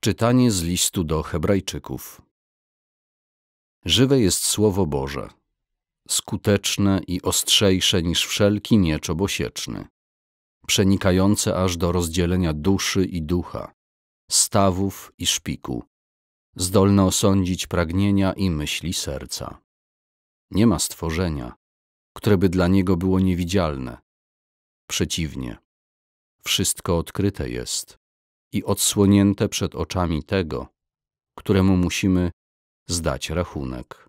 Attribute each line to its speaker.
Speaker 1: Czytanie z listu do Hebrajczyków. Żywe jest Słowo Boże, skuteczne i ostrzejsze niż wszelki miecz obosieczny, przenikające aż do rozdzielenia duszy i ducha, stawów i szpiku, zdolne osądzić pragnienia i myśli serca. Nie ma stworzenia, które by dla niego było niewidzialne. Przeciwnie, wszystko odkryte jest i odsłonięte przed oczami tego, któremu musimy zdać rachunek.